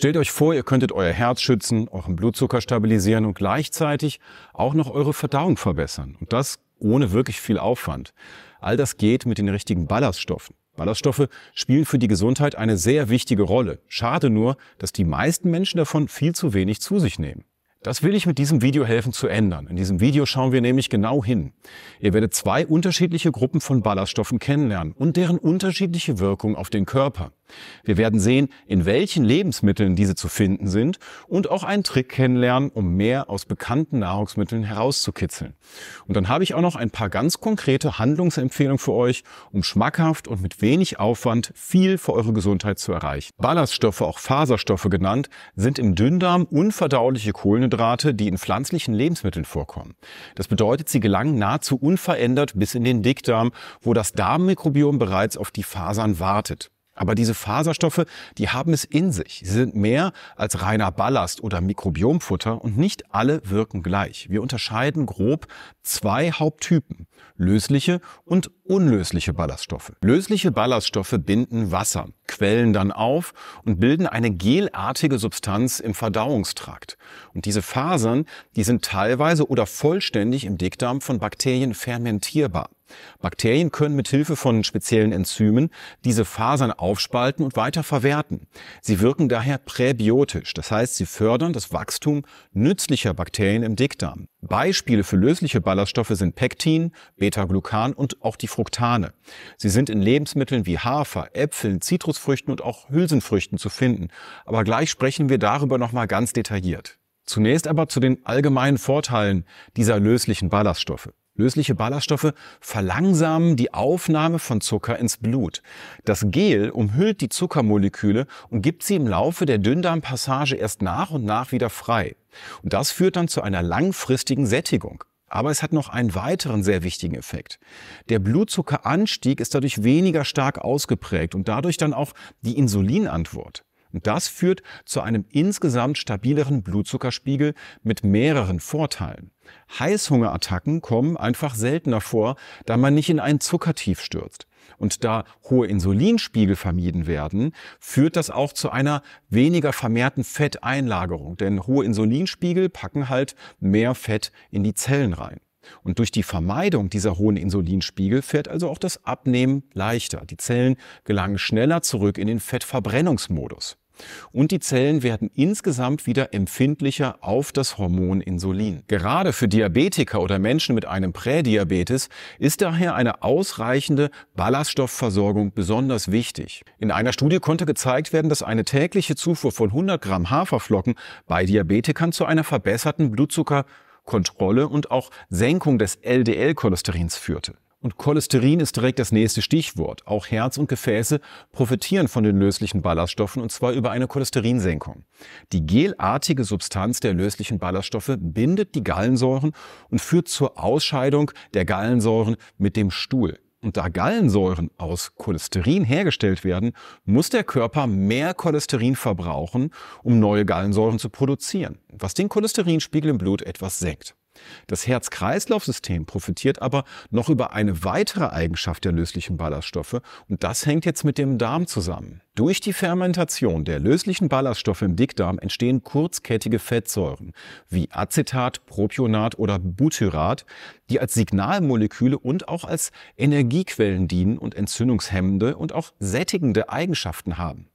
Stellt euch vor, ihr könntet euer Herz schützen, euren Blutzucker stabilisieren und gleichzeitig auch noch eure Verdauung verbessern. Und das ohne wirklich viel Aufwand. All das geht mit den richtigen Ballaststoffen. Ballaststoffe spielen für die Gesundheit eine sehr wichtige Rolle. Schade nur, dass die meisten Menschen davon viel zu wenig zu sich nehmen. Das will ich mit diesem Video helfen zu ändern. In diesem Video schauen wir nämlich genau hin. Ihr werdet zwei unterschiedliche Gruppen von Ballaststoffen kennenlernen und deren unterschiedliche Wirkung auf den Körper. Wir werden sehen, in welchen Lebensmitteln diese zu finden sind und auch einen Trick kennenlernen, um mehr aus bekannten Nahrungsmitteln herauszukitzeln. Und dann habe ich auch noch ein paar ganz konkrete Handlungsempfehlungen für euch, um schmackhaft und mit wenig Aufwand viel für eure Gesundheit zu erreichen. Ballaststoffe, auch Faserstoffe genannt, sind im Dünndarm unverdauliche Kohlenhydrate, die in pflanzlichen Lebensmitteln vorkommen. Das bedeutet, sie gelangen nahezu unverändert bis in den Dickdarm, wo das Darmmikrobiom bereits auf die Fasern wartet. Aber diese Faserstoffe, die haben es in sich. Sie sind mehr als reiner Ballast oder Mikrobiomfutter und nicht alle wirken gleich. Wir unterscheiden grob zwei Haupttypen. Lösliche und unlösliche Ballaststoffe. Lösliche Ballaststoffe binden Wasser, quellen dann auf und bilden eine gelartige Substanz im Verdauungstrakt. Und diese Fasern, die sind teilweise oder vollständig im Dickdarm von Bakterien fermentierbar. Bakterien können mit Hilfe von speziellen Enzymen diese Fasern aufspalten und weiter verwerten. Sie wirken daher präbiotisch, das heißt, sie fördern das Wachstum nützlicher Bakterien im Dickdarm. Beispiele für lösliche Ballaststoffe sind Pektin, Beta-Glucan und auch die Fructane. Sie sind in Lebensmitteln wie Hafer, Äpfeln, Zitrusfrüchten und auch Hülsenfrüchten zu finden. Aber gleich sprechen wir darüber nochmal ganz detailliert. Zunächst aber zu den allgemeinen Vorteilen dieser löslichen Ballaststoffe. Lösliche Ballaststoffe verlangsamen die Aufnahme von Zucker ins Blut. Das Gel umhüllt die Zuckermoleküle und gibt sie im Laufe der Dünndarmpassage erst nach und nach wieder frei. Und das führt dann zu einer langfristigen Sättigung. Aber es hat noch einen weiteren sehr wichtigen Effekt. Der Blutzuckeranstieg ist dadurch weniger stark ausgeprägt und dadurch dann auch die Insulinantwort. Und das führt zu einem insgesamt stabileren Blutzuckerspiegel mit mehreren Vorteilen. Heißhungerattacken kommen einfach seltener vor, da man nicht in ein Zuckertief stürzt. Und da hohe Insulinspiegel vermieden werden, führt das auch zu einer weniger vermehrten Fetteinlagerung. Denn hohe Insulinspiegel packen halt mehr Fett in die Zellen rein. Und durch die Vermeidung dieser hohen Insulinspiegel fährt also auch das Abnehmen leichter. Die Zellen gelangen schneller zurück in den Fettverbrennungsmodus. Und die Zellen werden insgesamt wieder empfindlicher auf das Hormon Insulin. Gerade für Diabetiker oder Menschen mit einem Prädiabetes ist daher eine ausreichende Ballaststoffversorgung besonders wichtig. In einer Studie konnte gezeigt werden, dass eine tägliche Zufuhr von 100 Gramm Haferflocken bei Diabetikern zu einer verbesserten Blutzucker Kontrolle und auch Senkung des LDL-Cholesterins führte. Und Cholesterin ist direkt das nächste Stichwort. Auch Herz und Gefäße profitieren von den löslichen Ballaststoffen und zwar über eine Cholesterinsenkung. Die gelartige Substanz der löslichen Ballaststoffe bindet die Gallensäuren und führt zur Ausscheidung der Gallensäuren mit dem Stuhl. Und da Gallensäuren aus Cholesterin hergestellt werden, muss der Körper mehr Cholesterin verbrauchen, um neue Gallensäuren zu produzieren, was den Cholesterinspiegel im Blut etwas senkt. Das Herz-Kreislauf-System profitiert aber noch über eine weitere Eigenschaft der löslichen Ballaststoffe und das hängt jetzt mit dem Darm zusammen. Durch die Fermentation der löslichen Ballaststoffe im Dickdarm entstehen kurzkettige Fettsäuren wie Acetat, Propionat oder Butyrat, die als Signalmoleküle und auch als Energiequellen dienen und entzündungshemmende und auch sättigende Eigenschaften haben.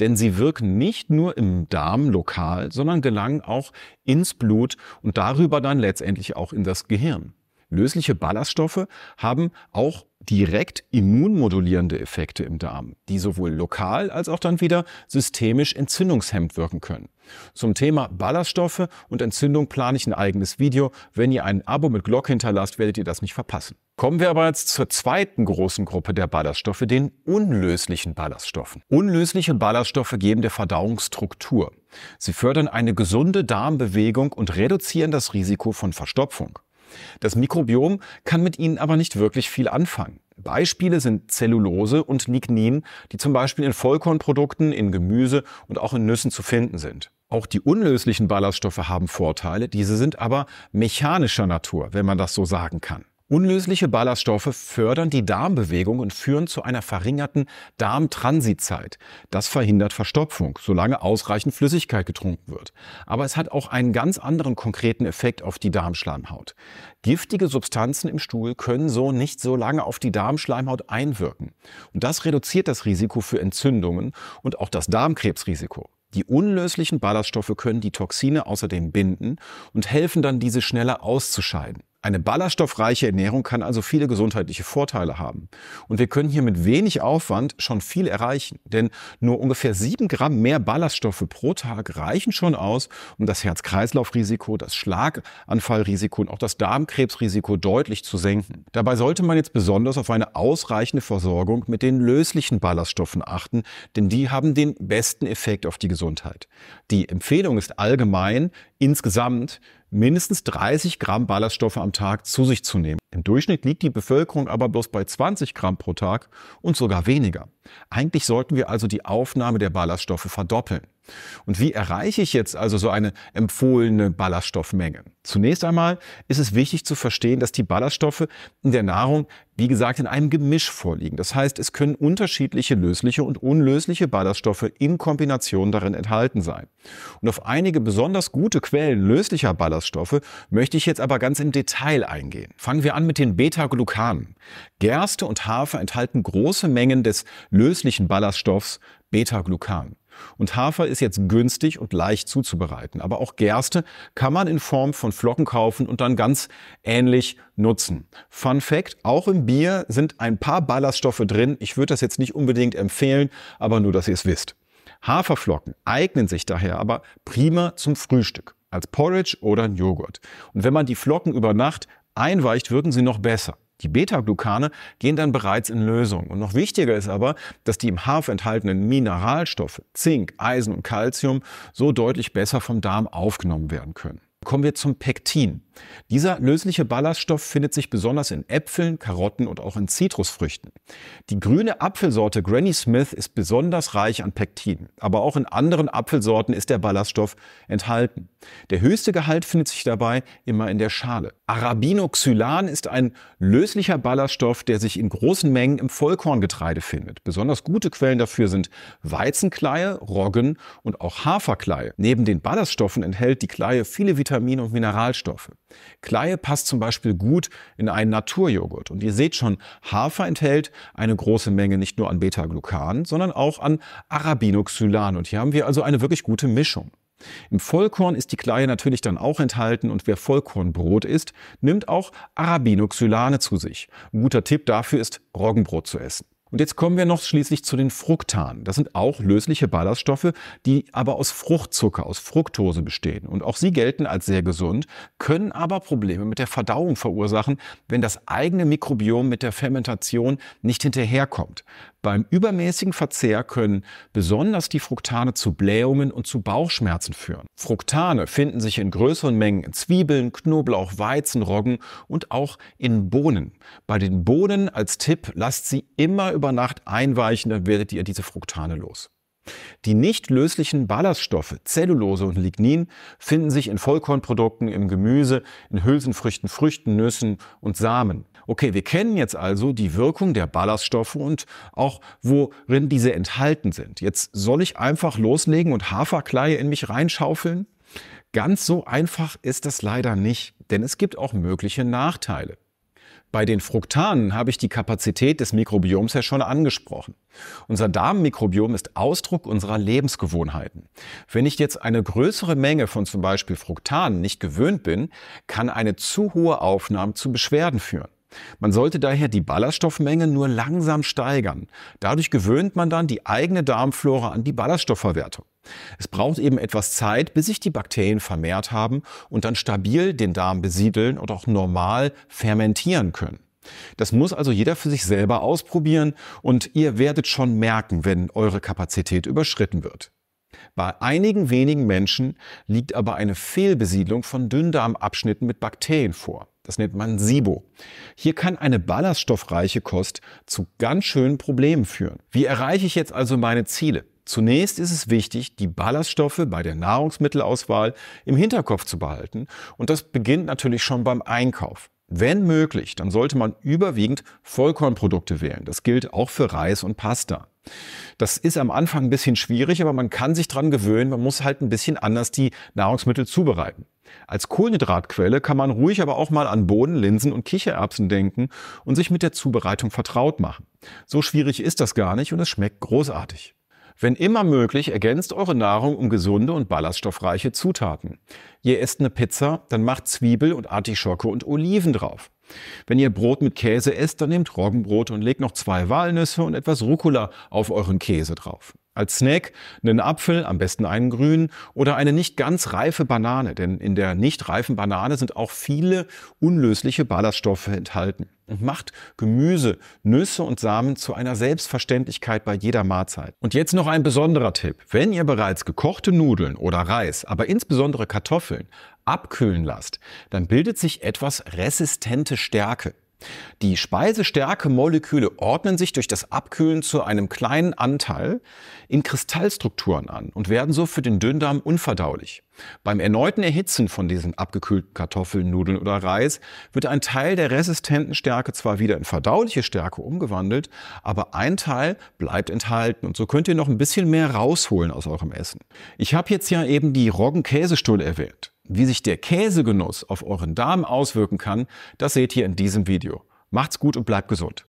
Denn sie wirken nicht nur im Darm lokal, sondern gelangen auch ins Blut und darüber dann letztendlich letztendlich auch in das Gehirn. Lösliche Ballaststoffe haben auch direkt immunmodulierende Effekte im Darm, die sowohl lokal als auch dann wieder systemisch entzündungshemmend wirken können. Zum Thema Ballaststoffe und Entzündung plane ich ein eigenes Video. Wenn ihr ein Abo mit Glocke hinterlasst, werdet ihr das nicht verpassen. Kommen wir aber jetzt zur zweiten großen Gruppe der Ballaststoffe, den unlöslichen Ballaststoffen. Unlösliche Ballaststoffe geben der Verdauung Struktur. Sie fördern eine gesunde Darmbewegung und reduzieren das Risiko von Verstopfung. Das Mikrobiom kann mit ihnen aber nicht wirklich viel anfangen. Beispiele sind Zellulose und Lignin, die zum Beispiel in Vollkornprodukten, in Gemüse und auch in Nüssen zu finden sind. Auch die unlöslichen Ballaststoffe haben Vorteile, diese sind aber mechanischer Natur, wenn man das so sagen kann. Unlösliche Ballaststoffe fördern die Darmbewegung und führen zu einer verringerten Darmtransitzeit. Das verhindert Verstopfung, solange ausreichend Flüssigkeit getrunken wird. Aber es hat auch einen ganz anderen konkreten Effekt auf die Darmschleimhaut. Giftige Substanzen im Stuhl können so nicht so lange auf die Darmschleimhaut einwirken. Und das reduziert das Risiko für Entzündungen und auch das Darmkrebsrisiko. Die unlöslichen Ballaststoffe können die Toxine außerdem binden und helfen dann, diese schneller auszuscheiden. Eine ballaststoffreiche Ernährung kann also viele gesundheitliche Vorteile haben. Und wir können hier mit wenig Aufwand schon viel erreichen, denn nur ungefähr sieben Gramm mehr Ballaststoffe pro Tag reichen schon aus, um das Herz-Kreislauf-Risiko, das Schlaganfallrisiko und auch das Darmkrebsrisiko deutlich zu senken. Dabei sollte man jetzt besonders auf eine ausreichende Versorgung mit den löslichen Ballaststoffen achten, denn die haben den besten Effekt auf die Gesundheit. Die Empfehlung ist allgemein, insgesamt mindestens 30 Gramm Ballaststoffe am Tag zu sich zu nehmen. Im Durchschnitt liegt die Bevölkerung aber bloß bei 20 Gramm pro Tag und sogar weniger. Eigentlich sollten wir also die Aufnahme der Ballaststoffe verdoppeln. Und wie erreiche ich jetzt also so eine empfohlene Ballaststoffmenge? Zunächst einmal ist es wichtig zu verstehen, dass die Ballaststoffe in der Nahrung, wie gesagt, in einem Gemisch vorliegen. Das heißt, es können unterschiedliche lösliche und unlösliche Ballaststoffe in Kombination darin enthalten sein. Und auf einige besonders gute Quellen löslicher Ballaststoffe möchte ich jetzt aber ganz im Detail eingehen. Fangen wir an mit den Beta-Glucanen. Gerste und Hafer enthalten große Mengen des löslichen Ballaststoffs Beta-Glucan. Und Hafer ist jetzt günstig und leicht zuzubereiten. Aber auch Gerste kann man in Form von Flocken kaufen und dann ganz ähnlich nutzen. Fun Fact, auch im Bier sind ein paar Ballaststoffe drin. Ich würde das jetzt nicht unbedingt empfehlen, aber nur, dass ihr es wisst. Haferflocken eignen sich daher aber prima zum Frühstück, als Porridge oder Joghurt. Und wenn man die Flocken über Nacht einweicht, wirken sie noch besser. Die Beta-Glucane gehen dann bereits in Lösung. Und noch wichtiger ist aber, dass die im Haf enthaltenen Mineralstoffe, Zink, Eisen und Calcium so deutlich besser vom Darm aufgenommen werden können. Kommen wir zum Pektin. Dieser lösliche Ballaststoff findet sich besonders in Äpfeln, Karotten und auch in Zitrusfrüchten. Die grüne Apfelsorte Granny Smith ist besonders reich an Pektin, aber auch in anderen Apfelsorten ist der Ballaststoff enthalten. Der höchste Gehalt findet sich dabei immer in der Schale. Arabinoxylan ist ein löslicher Ballaststoff, der sich in großen Mengen im Vollkorngetreide findet. Besonders gute Quellen dafür sind Weizenkleie, Roggen und auch Haferkleie. Neben den Ballaststoffen enthält die Kleie viele Vitamine und Mineralstoffe. Kleie passt zum Beispiel gut in einen Naturjoghurt. Und ihr seht schon, Hafer enthält eine große Menge nicht nur an Beta-Glucan, sondern auch an Arabinoxylan. Und hier haben wir also eine wirklich gute Mischung. Im Vollkorn ist die Kleie natürlich dann auch enthalten und wer Vollkornbrot isst, nimmt auch Arabinoxylane zu sich. Ein guter Tipp dafür ist, Roggenbrot zu essen. Und jetzt kommen wir noch schließlich zu den Fruktanen. Das sind auch lösliche Ballaststoffe, die aber aus Fruchtzucker, aus Fructose bestehen. Und auch sie gelten als sehr gesund, können aber Probleme mit der Verdauung verursachen, wenn das eigene Mikrobiom mit der Fermentation nicht hinterherkommt. Beim übermäßigen Verzehr können besonders die Fructane zu Blähungen und zu Bauchschmerzen führen. Fructane finden sich in größeren Mengen in Zwiebeln, Knoblauch, Weizen, Roggen und auch in Bohnen. Bei den Bohnen als Tipp, lasst sie immer über Nacht einweichen, dann werdet ihr diese Fructane los. Die nicht löslichen Ballaststoffe, Zellulose und Lignin, finden sich in Vollkornprodukten, im Gemüse, in Hülsenfrüchten, Früchten, Nüssen und Samen. Okay, wir kennen jetzt also die Wirkung der Ballaststoffe und auch worin diese enthalten sind. Jetzt soll ich einfach loslegen und Haferkleie in mich reinschaufeln? Ganz so einfach ist das leider nicht, denn es gibt auch mögliche Nachteile. Bei den Fruktanen habe ich die Kapazität des Mikrobioms ja schon angesprochen. Unser Darmmikrobiom ist Ausdruck unserer Lebensgewohnheiten. Wenn ich jetzt eine größere Menge von zum Beispiel Fruktanen nicht gewöhnt bin, kann eine zu hohe Aufnahme zu Beschwerden führen. Man sollte daher die Ballaststoffmenge nur langsam steigern. Dadurch gewöhnt man dann die eigene Darmflora an die Ballaststoffverwertung. Es braucht eben etwas Zeit, bis sich die Bakterien vermehrt haben und dann stabil den Darm besiedeln und auch normal fermentieren können. Das muss also jeder für sich selber ausprobieren und ihr werdet schon merken, wenn eure Kapazität überschritten wird. Bei einigen wenigen Menschen liegt aber eine Fehlbesiedlung von Dünndarmabschnitten mit Bakterien vor. Das nennt man SIBO. Hier kann eine ballaststoffreiche Kost zu ganz schönen Problemen führen. Wie erreiche ich jetzt also meine Ziele? Zunächst ist es wichtig, die Ballaststoffe bei der Nahrungsmittelauswahl im Hinterkopf zu behalten. Und das beginnt natürlich schon beim Einkauf. Wenn möglich, dann sollte man überwiegend Vollkornprodukte wählen. Das gilt auch für Reis und Pasta. Das ist am Anfang ein bisschen schwierig, aber man kann sich dran gewöhnen. Man muss halt ein bisschen anders die Nahrungsmittel zubereiten. Als Kohlenhydratquelle kann man ruhig aber auch mal an Bohnen, Linsen und Kichererbsen denken und sich mit der Zubereitung vertraut machen. So schwierig ist das gar nicht und es schmeckt großartig. Wenn immer möglich, ergänzt eure Nahrung um gesunde und ballaststoffreiche Zutaten. Ihr esst eine Pizza, dann macht Zwiebel und Artischocke und Oliven drauf. Wenn ihr Brot mit Käse esst, dann nehmt Roggenbrot und legt noch zwei Walnüsse und etwas Rucola auf euren Käse drauf. Als Snack einen Apfel, am besten einen grünen oder eine nicht ganz reife Banane, denn in der nicht reifen Banane sind auch viele unlösliche Ballaststoffe enthalten. Und macht Gemüse, Nüsse und Samen zu einer Selbstverständlichkeit bei jeder Mahlzeit. Und jetzt noch ein besonderer Tipp. Wenn ihr bereits gekochte Nudeln oder Reis, aber insbesondere Kartoffeln abkühlen lasst, dann bildet sich etwas resistente Stärke. Die Speisestärke-Moleküle ordnen sich durch das Abkühlen zu einem kleinen Anteil in Kristallstrukturen an und werden so für den Dünndarm unverdaulich. Beim erneuten Erhitzen von diesen abgekühlten Kartoffeln, Nudeln oder Reis wird ein Teil der resistenten Stärke zwar wieder in verdauliche Stärke umgewandelt, aber ein Teil bleibt enthalten und so könnt ihr noch ein bisschen mehr rausholen aus eurem Essen. Ich habe jetzt ja eben die Roggen-Käsestulle erwähnt. Wie sich der Käsegenuss auf euren Darm auswirken kann, das seht ihr in diesem Video. Macht's gut und bleibt gesund.